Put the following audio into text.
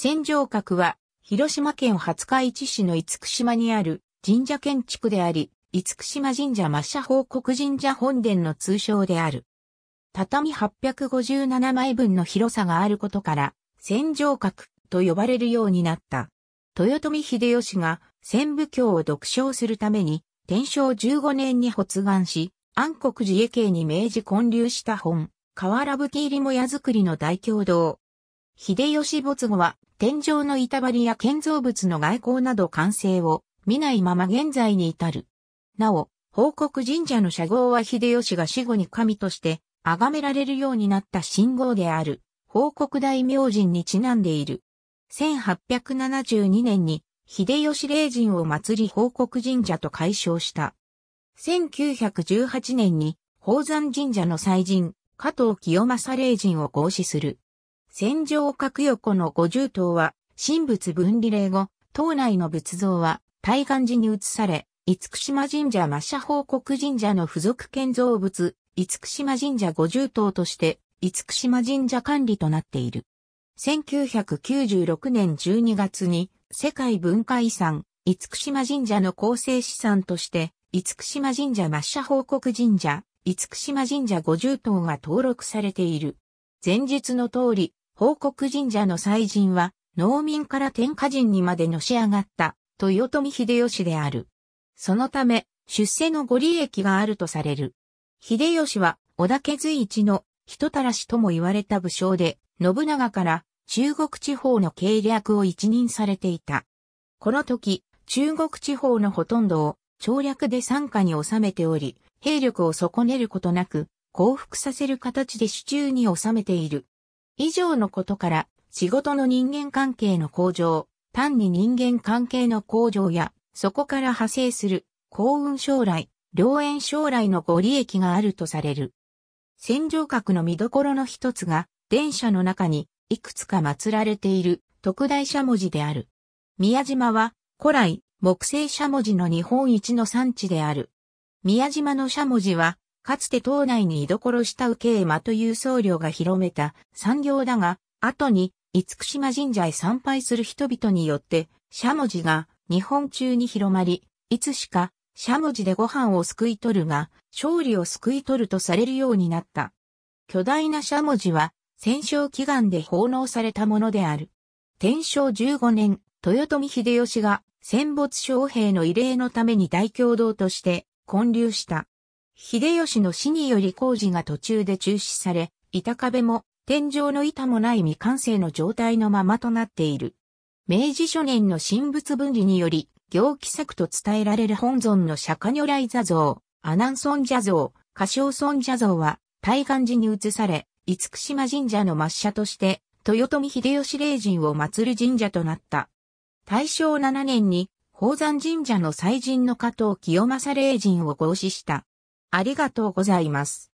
戦場閣は、広島県廿日市市の厳島にある神社建築であり、厳島神社抹社報告神社本殿の通称である。畳857枚分の広さがあることから、戦場閣と呼ばれるようになった。豊臣秀吉が戦部教を独唱するために、天正15年に発願し、安国寺家系に明治建立した本、河原吹入も屋作りの大共同、秀吉没後は、天井の板張りや建造物の外交など完成を見ないまま現在に至る。なお、報告神社の社号は秀吉が死後に神として崇められるようになった信号である、報告大明神にちなんでいる。1872年に、秀吉霊神を祭り報告神社と解消した。1918年に、宝山神社の祭神、加藤清正霊神を合祀する。戦場角横の五十塔は、神仏分離令後、島内の仏像は、対岸寺に移され、厳島神社魔社報告神社の付属建造物、厳島神社五十塔として、厳島神社管理となっている。1996年12月に、世界文化遺産、厳島神社の構成資産として、厳島神社抹社報告神社、厳島神社五十塔が登録されている。前述の通り、報告神社の祭神は、農民から天下人にまでのし上がった、豊臣秀吉である。そのため、出世のご利益があるとされる。秀吉は、織田家随一の人たらしとも言われた武将で、信長から中国地方の計略を一任されていた。この時、中国地方のほとんどを調略で参加に収めており、兵力を損ねることなく、降伏させる形で手中に収めている。以上のことから、仕事の人間関係の向上、単に人間関係の向上や、そこから派生する幸運将来、良縁将来のご利益があるとされる。戦場閣の見どころの一つが、電車の中にいくつか祀られている特大しゃもじである。宮島は古来木製しゃもじの日本一の産地である。宮島のしゃもじはかつて島内に居所した受馬という僧侶が広めた産業だが、後に、厳島神社へ参拝する人々によって、しゃもじが日本中に広まり、いつしか、しゃもじでご飯をすくい取るが、勝利をすくい取るとされるようになった。巨大なしゃもじは、戦勝祈願で奉納されたものである。天正15年、豊臣秀吉が戦没将兵の慰霊のために大共同として建立した。秀吉の死により工事が途中で中止され、板壁も天井の板もない未完成の状態のままとなっている。明治初年の神仏分離により、行基作と伝えられる本尊の釈迦如来座像、阿南尊者像、歌唱尊者像は、対岸寺に移され、厳島神社の抹社として、豊臣秀吉霊神を祀る神社となった。大正7年に、宝山神社の祭神の加藤清正霊神を合祀した。ありがとうございます。